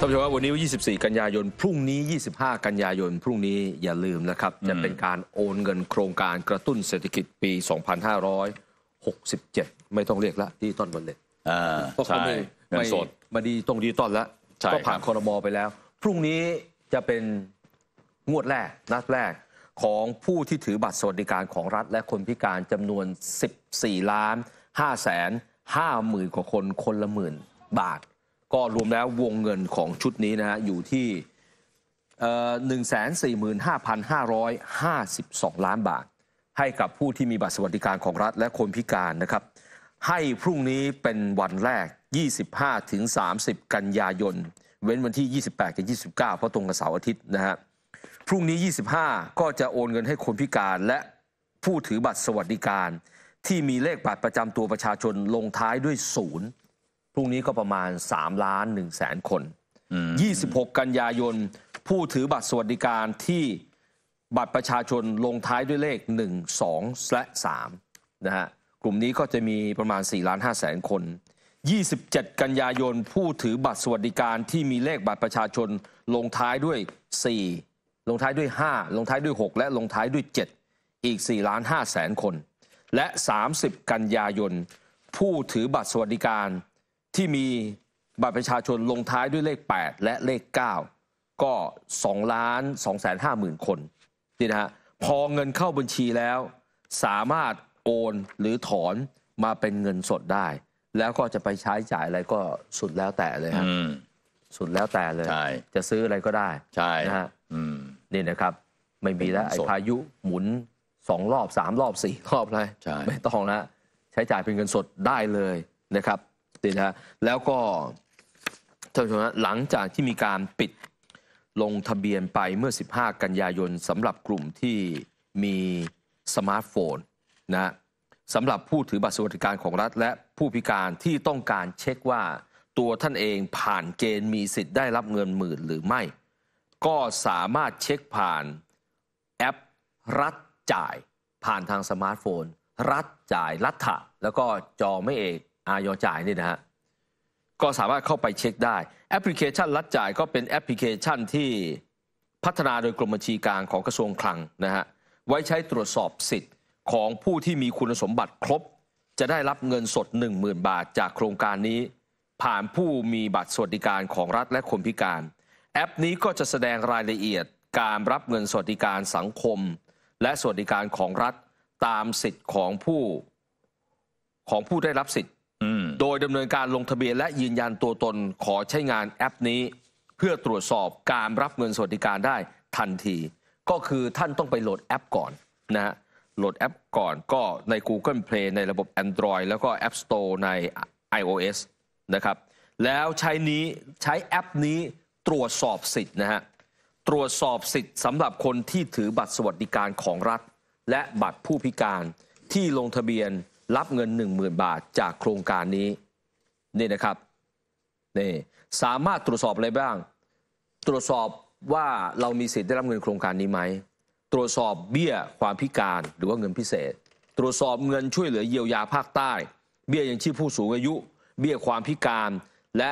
ท่านผู้ชมครับวันนี้ 24 กันยายน พรุ่งนี้ 25 กันยายน พรุ่งนี้อย่าลืมนะครับ จะเป็นการโอนเงินโครงการกระตุ้นเศรษฐกิจปี 2567 ไม่ต้องเรียกละดีจต้นบันเล็ดเพราะเขา่ไม่มสดมาดีตรงดีต้นแล้วก็ผ่านคอรมอไปแล้ว พรุ่งนี้จะเป็นงวดแรกนัดแรกของผู้ที่ถือบัตรสวัสดิการของรัฐ และคนพิการจำนวน 14 ล้าน5แสน5หมื่นกว่าคนคนละหมื่นบาทก็รวมแล้ววงเงินของชุดนี้นะฮะอยู่ที่หนึ่งแสนสี่หมื่นห้าพันห้าร้อยห้าสิบสองล้านบาท ให้กับผู้ที่มีบัตรสวัสดิการของรัฐและคนพิการนะครับ ให้พรุ่งนี้เป็นวันแรก 25ถึง30 กันยายน เว้นวันที่ 28กับ29เพราะตรงกับเสาร์อาทิตย์นะฮะพรุ่งนี้ 25 ก็จะโอนเงินให้คนพิการและผู้ถือบัตรสวัสดิการ ที่มีเลขบัตรประจำตัวประชาชนลงท้ายด้วยศูนย์รุ่งนี้ก็ประมาณ3ล้าน1แสนคน 26 กันยายนผู้ถือบัตรสวัสดิการที่บัตรประชาชนลงท้ายด้วยเลข 1 2และ3นะฮะ กลุ่มนี้ก็จะมีประมาณ4ล้าน5แสนคน27 กันยายนผู้ถือบัตรสวัสดิการที่มีเลขบัตรประชาชนลงท้ายด้วย 4 ลงท้ายด้วย 5 ลงท้ายด้วย 6 และลงท้ายด้วย7อีก4ล้าน5แสนคน และ 30 กันยายนผู้ถือบัตรสวัสดิการที่มีบัตรประชาชนลงท้ายด้วยเลข 8 และเลข 9 ก็2ล้าน2แสนห้าหมื่นคนนี่นะฮะพอเงินเข้าบัญชีแล้ว สามารถโอนหรือถอนมาเป็นเงินสดได้ แล้วก็จะไปใช้จ่ายอะไรก็สุดแล้วแต่เลยฮะับสุดแล้วแต่เลย จะซื้ออะไรก็ได้ใช่นะฮะนี่นะครับ ไม่มีแล้วไอ้พายุหมุนสองรอบสามรอบสี่รอบเลยไม่ต้องแล้วใช้จ่ายเป็นเงินสดได้เลยนะครับนี่นะแล้วก็ท่านผู้ชมนะหลังจากที่มีการปิดลงทะเบียนไปเมื่อ 15 กันยายนสำหรับกลุ่มที่มีสมาร์ทโฟนนะสำหรับผู้ถือบัตรสวัสดิการของรัฐและผู้พิการที่ต้องการเช็คว่าตัวท่านเองผ่านเกณฑ์มีสิทธิ์ได้รับเงินหมื่นหรือไม่ ก็สามารถเช็คผ่านแอปรัฐจ่ายผ่านทางสมาร์ทโฟน รัฐจ่ายรัฐะแล้วก็จอไม่เอกอายอจ่ายนี่นะฮะก็สามารถเข้าไปเช็คได้ แอปพลิเคชันรัดจ่ายก็เป็นแอปพลิเคชันที่พัฒนาโดยกรมบัญชีกลางของกระทรวงคลังนะฮะไว้ใช้ตรวจสอบสิทธิ์ของผู้ที่มีคุณสมบัติครบ จะได้รับเงินสด 10,000 บาทจากโครงการนี้ ผ่านผู้มีบัตรสวัสดิการของรัฐและคนพิการ แอปนี้ก็จะแสดงรายละเอียดการรับเงินสวัสดิการสังคม และสวัสดิการของรัฐตามสิทธิ์ของผู้ของผู้ได้รับสิทธิโดยดำเนินการลงทะเบียนและยืนยันตัวตนขอใช้งานแอปนี้เพื่อตรวจสอบการรับเงินสวัสดิการได้ทันที ก็คือท่านต้องไปโหลดแอปก่อนนะฮะโหลดแอปก่อนก็ใน Google Play ในระบบ Android แล้วก็ App Store ใน iOS นะครับแล้วใช้นี้ใช้แอปนี้ตรวจสอบสิทธิ์นะฮะตรวจสอบสิทธิ์สำหรับคนที่ถือบัตรสวัสดิการของรัฐ และบัตรผู้พิการที่ลงทะเบียนรับเงิน1,000 0บาทจากโครงการนี้นี่นะครับนี่สามารถตรวจสอบอะไรบ้าง ตรวจสอบว่าเรามีสิทธิ์ได้รับเงินโครงการนี้ไหม ตรวจสอบเบี้ยความพิการหรือว่าเงินพิเศษ ตรวจสอบเงินช่วยเหลือเยียวยาภาคใต้ เบี้ยยังชีพผู้สูงอายุ เบี้ยความพิการและ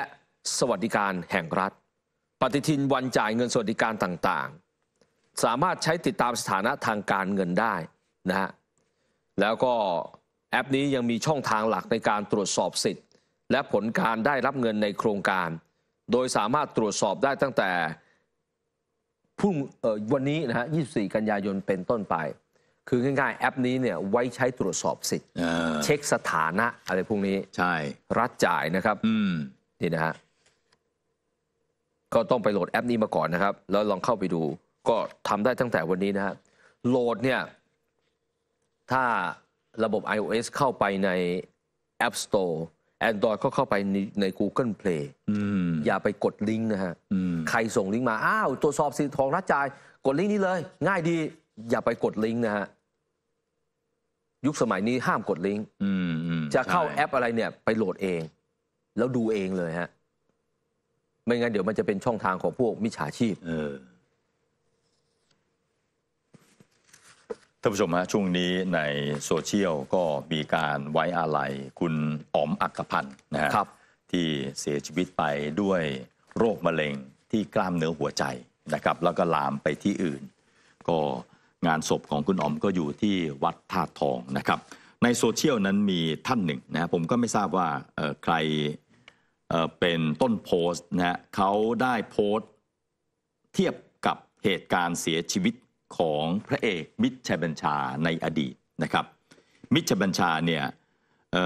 สวัสดิการแห่งรัฐ ปฏิทินวันจ่ายเงินสวัสดิการต่างๆ สามารถใช้ติดตามสถานะทางการเงินได้นะฮะแล้วก็แอปนี้ยังมีช่องทางหลักในการตรวจสอบสิทธิ์และผลการได้รับเงินในโครงการ โดยสามารถตรวจสอบได้ตั้งแต่พรุ่งวันนี้นะฮะ24กันยายนเป็นต้นไป คือง่ายๆแอปนี้เนี่ยไว้ใช้ตรวจสอบสิทธิ์เช็คสถานะ อะไรพวกนี้ ใช่ รัดจ่ายนะครับนี่นะฮะก็ต้องไปโหลดแอปนี้มาก่อนนะครับ แล้วลองเข้าไปดู ก็ทำได้ตั้งแต่วันนี้นะฮะโหลดเนี่ย ถ้าระบบ iOS เข้าไปใน App Store Android ก็เข้าไปในใน Google Play อย่าไปกดลิงก์นะฮะ ใครส่งลิงก์มา อ้าวตรวจสอบสิทองรัฐจ่าย กดลิงก์นี้เลย ง่ายดี อย่าไปกดลิงก์นะฮะ ยุคสมัยนี้ห้ามกดลิงก์จะเข้าแอปอะไรเนี่ยไปโหลดเอง แล้วดูเองเลยฮะ ไม่งั้น เดี๋ยวมันจะเป็นช่องทางของพวกมิจฉาชีพท่านผู้ชมฮะช่วงนี้ในโซเชียลก็มีการไว้อาลัยคุณอ๋อมอักพันธ์นะับที่เสียชีวิตไปด้วยโรคมะเร็งที่กล้ามเนื้อหัวใจนะครับแล้วก็ลามไปที่อื่น ก็งานศพของคุณอ๋อมก็อยู่ที่วัดธาตุทองนะครับในโซเชียลนั้นมีท่านหนึ่งนะผมก็ไม่ทราบว่าใครเป็นต้นโพสต์นะเขาได้โพสต์เทียบกับเหตุการณ์เสียชีวิตของพระเอกมิชชัยบัญชาในอดีตนะครับ มิชชัยบัญชาเนี่ยเ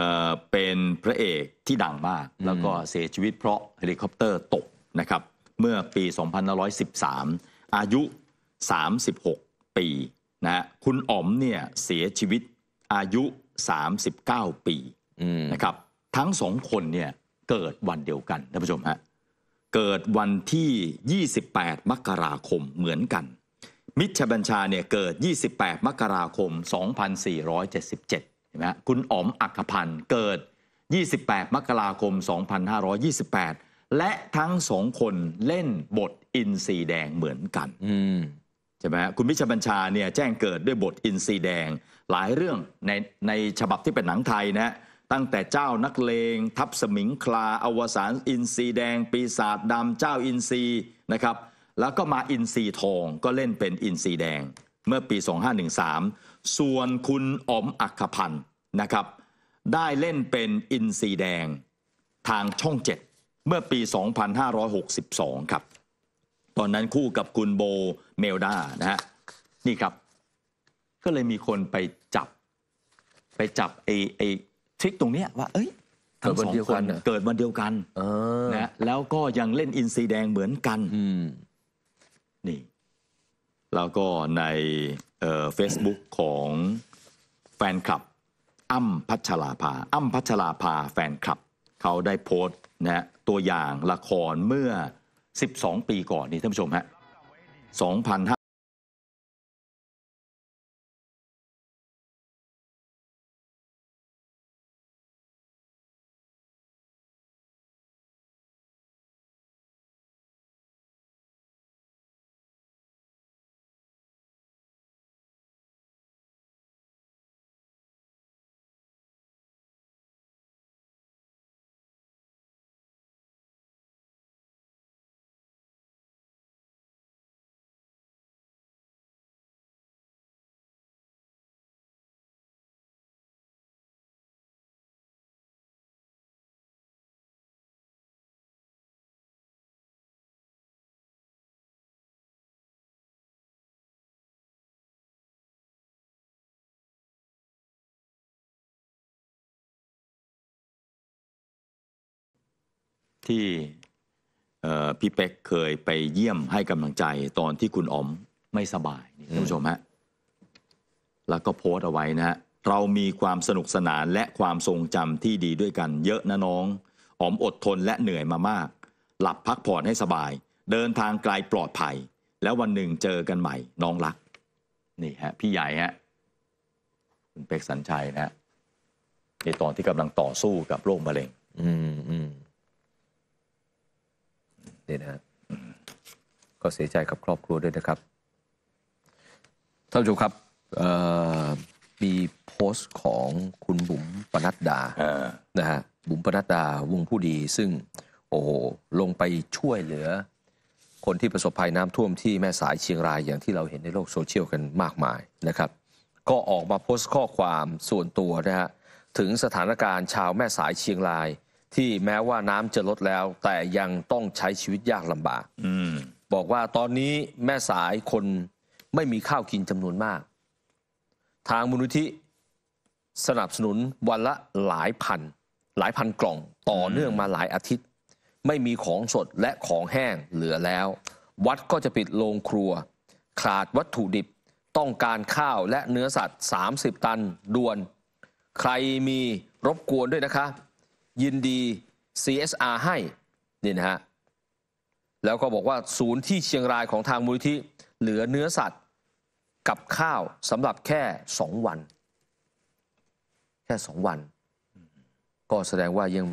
เป็นพระเอกที่ดังมากแล้วก็เสียชีวิตเพราะเฮลิคอปเตอร์ตกนะครับเมื่อปี 2513 อายุ 36 ปีนะคุณอ๋อมเนี่ยเสียชีวิตอายุ 39 ปีนะครับทั้งสองคนเนี่ยเกิดวันเดียวกันท่านผู้ชมฮะเกิดวันที่ 28 มกราคมเหมือนกันมิชบัญชาเนี่ยเกิด 28 มกราคม 2477 เห็นไหมคุณอ๋อมอักพันธ์ เกิด 28 มกราคม 2528 และทั้งสองคนเล่นบทอินรีแดงเหมือนกันใช่ไหมคุณมิชบัญชาเนี่ยแจ้งเกิดด้วยบทอินรีแดงหลายเรื่องในในฉบับที่เป็นหนังไทยนะฮะ ตั้งแต่เจ้านักเลง ทับสมิงคลาอวสานอินรีแดง ปีศาจดำเจ้าอินซีนะครับแล้วก็มาอินซีทองก็เล่นเป็นอินซีแดง เมื่อปี 2513 ส่วนคุณอมอักพันธ์นะครับ ได้เล่นเป็นอินซีแดงทางช่อง7เมื่อปี 2562 ครับตอนนั้นคู่กับคุณโบเมลดานะฮะนี่ครับ ก็เลยมีคนไปจับ ไปจับไอ้ไอ้ทริคตรงเนี้ยว่า เอ้ยทั้งสองคนเกิดวันเดียวกันนะแล้วก็ยังเล่นอินซีแดงเหมือนกันนี่ แล้วก็ในเฟซบุ๊กของแฟนคลับอ้ำพัชราภาอ้ำพัชราภาแฟนคลับ เขาได้โพสต์นะฮะตัวอย่างละครเมื่อ 12 ปีก่อนนี่ท่านผู้ชมฮะที่พี่เป็กเคยไปเยี่ยมให้กำลังใจตอนที่คุณอมไม่สบายท่านผู้ชมฮะ แล้วก็โพสต์เอาไว้นะฮะเรามีความสนุกสนานและความทรงจำที่ดีด้วยกัน เยอะนะน้อง ออมอดทนและเหนื่อยมามาก หลับพักผ่อนให้สบาย เดินทางไกลปลอดภัย แล้ววันหนึ่งเจอกันใหม่ น้องรัก นี่ฮะ พี่ใหญ่ฮะ คุณเป็กสัญชัยนะฮะในตอนที่กำลังต่อสู้กับโรคมะเร็งอืมอืมนี่นะะก็เสียใจกับครอบครัวด้วยนะครับท่านผู้ชมครับมีโพสต์ของคุณบุ๋มปนัดดานะฮะบุ๋มปนัดดาวงผู้ดี ซึ่งโอ้โหลงไปช่วยเหลือ คนที่ประสบภัยน้ำท่วมที่แม่สายเชียงรายอย่างที่เราเห็นในโลกโซเชียลกันมากมายนะครับ ก็ออกมาโพสต์ข้อความส่วนตัวนะฮะถึงสถานการณ์ชาวแม่สายเชียงรายที่แม้ว่าน้ำจะลดแล้ว แต่ยังต้องใช้ชีวิตยากลำบากบอกว่าตอนนี้แม่สายคนไม่มีข้าวกินจำนวนมาก ทางมูลนิธิ สนับสนุนวันละหลายพัน หลายพันกล่องต่อเนื่องมาหลายอาทิตย์ ไม่มีของสดและของแห้งเหลือแล้ว วัดก็จะปิดโรงครัว ขาดวัตถุดิบต้องการข้าวและเนื้อสัตว์30ตันด่วนใครมีรบกวนด้วยนะคะยินดี CSR ให้นี่นะฮะ แล้วก็บอกว่า ศูนย์ที่เชียงรายของทางมูลทิธิ เหลือเนื้อสัตว์กับข้าวสำหรับแค่สองวัน แค่สองวัน ก็แสดงว่ายัง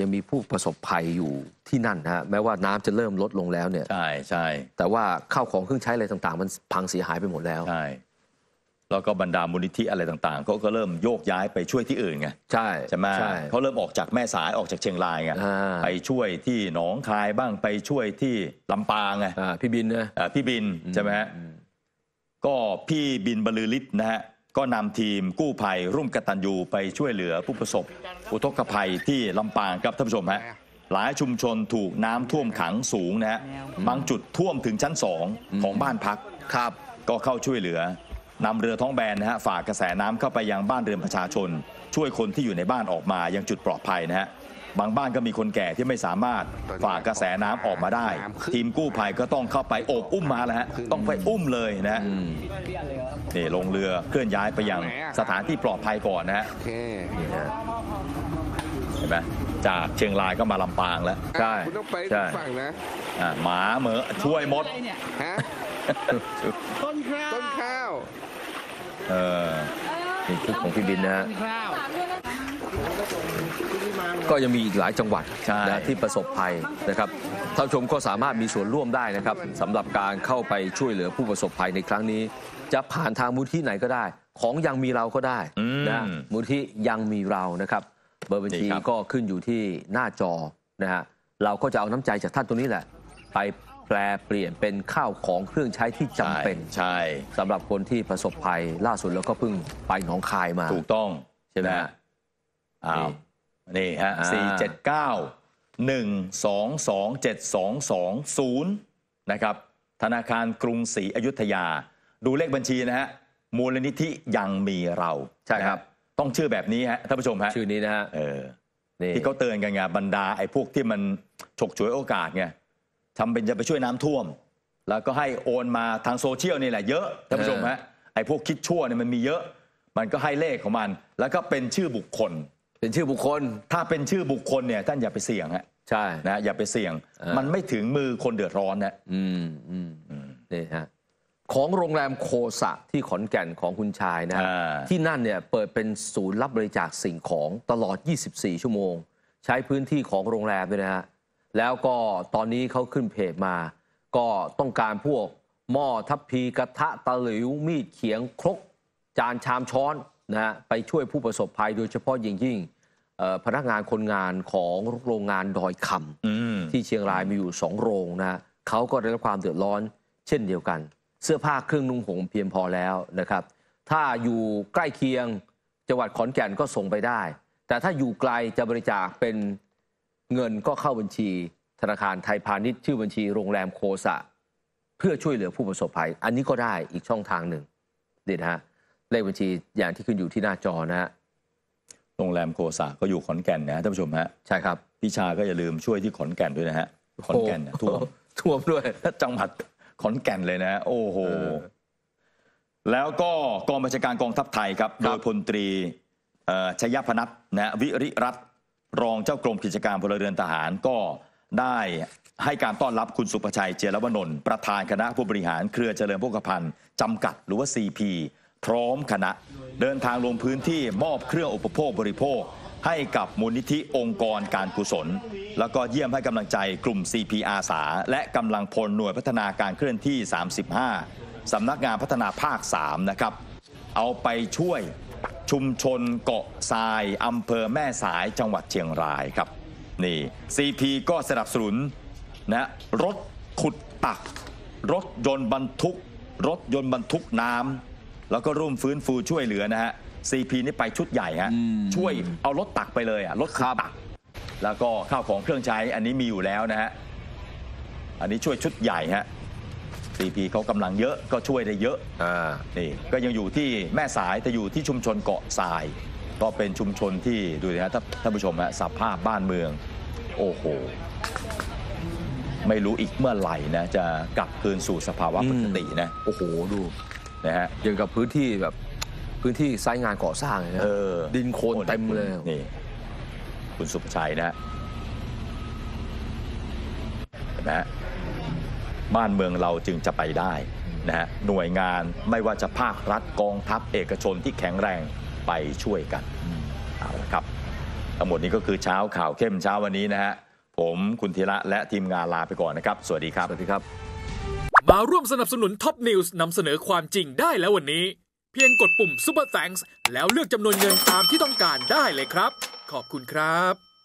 ยังมีผู้ประสบภัยอยู่ที่นั่นฮะแม้ว่าน้ำจะเริ่มลดลงแล้วเนี่ยใช่ใช่แต่ว่าข้าวของเครื่องใช้อะไรต่าง ๆ มันพังเสียหายไปหมดแล้วใช่แล้วก็บรรดามูลนิธิอะไรต่างๆเขาก็เริ่มโยกย้ายไปช่วยที่อื่นไงใช่ใช่ไหมเขาเริ่มออกจากแม่สายออกจากเชียงรายไงไปช่วยที่หนองคายบ้างไปช่วยที่ลำปางไงพี่บินนะพี่บินใช่ไหมฮะก็พี่บินบรลือฤทธิ์นะฮะก็นำทีมกู้ภัยร่วมกตัญญูไปช่วยเหลือผู้ประสบ อุทกภัยที่ลำปางครับท่านผู้ชมฮะหลายชุมชนถูกน้ำท่วมขังสูงนะฮะบางจุดท่วมถึงชั้นสองของบ้านพักครับ ก็เข้าช่วยเหลือนำเรือท้องแบนนะฮะฝากกระแสน้ำเข้าไปยังบ้านเรือนประชาชน ช่วยคนที่อยู่ในบ้านออกมายังจุดปลอดภัยนะฮะบางบ้านก็มีคนแก่ที่ไม่สามารถฝากกระแสน้ำออกมาได้ ทีมกู้ภัยก็ต้องเข้าไปโอบอุ้มมาแล้วฮะต้องไปอุ้มเลยนะนี่ลงเรือเคลื่อนย้ายไปยังสถานที่ปลอดภัยก่อนนะฮะเห็นไหมจากเชียงรายก็มาลำปางแล้วใช่ใช่่หมาเหมอช่วยมดต้นข้าวเออนี่ชุดของพี่บินนะฮะก็ยังมีอีกหลายจังหวัดที่ประสบภัยนะครับ ท่านชมก็สามารถมีส่วนร่วมได้นะครับสำหรับการเข้าไปช่วยเหลือผู้ประสบภัยในครั้งนี้ จะผ่านทางมูลที่ไหนก็ได้ ของยังมีเราก็ได้นะมูลที่ยังมีเรานะครับ เบอร์บัญชีก็ขึ้นอยู่ที่หน้าจอนะฮะเราก็จะเอาน้ำใจจากท่านตรงนี้แหละไปแปลเปลี่ยนเป็นข้าวของเครื่องใช้ที่จำเป็น ใช่สำหรับคนที่ประสบภัยล่าสุดแล้วก็เพิ่งไปหนองคายมาถูกต้อง ใช่ไหมอ้าวนี่ฮะสี่เจ็ดเก้าหนึ่งสองสองเจ็ดสองสองศูนย์นะครับ ธนาคารกรุงศรีอยุธยา ดูเลขบัญชีนะฮะมูลนิธิยังมีเรา ใช่ครับ ต้องชื่อแบบนี้ฮะท่านผู้ชมฮะชื่อนี้นะฮะออที่เขาเตือนกันไงบรรดาไอ้พวกที่มันฉกฉวยโอกาสไงทำเป็นจะไปช่วยน้ำท่วม แล้วก็ให้โอนมาทางโซเชียลนี่แหละเยอะท่านผู้ชมฮะไอ้พวกคิดชั่วเนี่ยมันมีเยอะ มันก็ให้เลขของมัน แล้วก็เป็นชื่อบุคคล เป็นชื่อบุคคล ถ้าเป็นชื่อบุคคลเนี่ยท่านอย่าไปเสี่ยงฮะใช่นะอย่าไปเสี่ยง มันไม่ถึงมือคนเดือดร้อนนะอืมอืมนี่ฮะของโรงแรมโคสะที่ขอนแก่นของคุณชายนะที่นั่นเนี่ยเปิดเป็นศูนย์รับบริจาคสิ่งของตลอด 24 ชั่วโมง ใช้พื้นที่ของโรงแรมด้วยนะฮะแล้วก็ตอนนี้เขาขึ้นเพจมา ก็ต้องการพวกหม้อทัพพีกระทะตะหลิว มีดเขียงครกจานชามช้อนนะฮะ ไปช่วยผู้ประสบภัย โดยเฉพาะยิ่งยิ่งพนักงานคนงานของโรงงานดอยคำที่เชียงรายมีอยู่สองโรงนะเขาก็ได้รับความเดือดร้อน เช่นเดียวกัน เสื้อผ้าเครื่องนุ่งห่มเพียงพอแล้วนะครับ ถ้าอยู่ใกล้เคียงจังหวัดขอนแก่นก็ส่งไปได้ แต่ถ้าอยู่ไกลจะบริจาคเป็นเงินก็เข้าบัญชีธนาคารไทยพาณิชย์ ชื่อบัญชีโรงแรมโคสะเพื่อช่วยเหลือผู้ประสบภัย อันนี้ก็ได้อีกช่องทางหนึ่งเด็ดฮะเลขบัญชีอย่างที่ขึ้นอยู่ที่หน้าจอนะฮะโรงแรมโคสะก็อยู่ขอนแก่นนะท่านผู้ชมฮะใช่ครับพี่ชาก็อย่าลืมช่วยที่ขอนแก่นด้วยนะฮะขอนแก่นท่วมท่วมด้วยจังหวัดขอนแก่นเลยนะ โอ้โหแล้วก็กองบัญชาการกองทัพไทยครับโดยพลตรีชยพนัทนะวิริรัตรองเจ้ากรมกิจการพลเรือนทหารก็ได้ให้การต้อนรับคุณสุภชัยเจรวนนท์ประธานคณะผู้บริหารเครือเจริญพกพันธ์จำกัดหรือว่า CP พร้อมคณะเดินทางลงพื้นที่มอบเครื่องอุปโภคบริโภค ให้กับมูลนิธิองค์กรการกุศล แล้วก็เยี่ยมให้กำลังใจกลุ่ม CP อาสา และกำลังพลหน่วยพัฒนาการเคลื่อนที่ 35สำนักงานพัฒนาภาค3นะครับเอาไปช่วยชุมชนเกาะทรายอำเภอแม่สายจังหวัดเชียงรายครับ นี่ซีพีก็สนับสนุนนะ รถขุดตัก รถยนต์บรรทุก รถยนต์บรรทุกน้ำแล้วก็ร่วมฟื้นฟูช่วยเหลือนะฮะซีพีนี่ไปชุดใหญ่ฮะช่วยเอารถตักไปเลยอ่ะรถขาบตักแล้วก็ข้าวของเครื่องใช้อันนี้มีอยู่แล้วนะฮะอันนี้ช่วยชุดใหญ่ฮะซีพีเขากำลังเยอะก็ช่วยได้เยอะอ่านี่ก็ยังอยู่ที่แม่สาย แต่อยู่ที่ชุมชนเกาะทราย ก็เป็นชุมชนที่ดูนะครับท่านผู้ชมฮะสภาพบ้านเมือง โอ้โห ไม่รู้อีกเมื่อไหร่นะจะกลับคืนสู่สภาวะปกตินะโอ้โหดูนะฮะอย่างกับพื้นที่แบบพื้นที่ไซต์งานก่อสร้างเนะออดินโคลนเต็ม เลยนี่คุณสุภชัยนะเห็นไหมะบ้านเมืองเราจึงจะไปได้นะฮะหน่วยงานไม่ว่าจะภาครัฐกองทัพเอกชนที่แข็งแรงไปช่วยกันเอาละครับทั้งหมดนี้ก็คือเช้าข่าวเข้มเช้าวันนี้นะฮะผมคุณธีระและทีมงานลาไปก่อนนะครับ สวัสดีครับสวัสดีครับมาร่วมสนับสนุนท็อปนิวส์นำเสนอความจริงได้แล้ววันนี้ เพียงกดปุ่มป u ปอร์แฟงส์แล้วเลือกจำนวนเงินตามที่ต้องการได้เลยครับ ขอบคุณครับ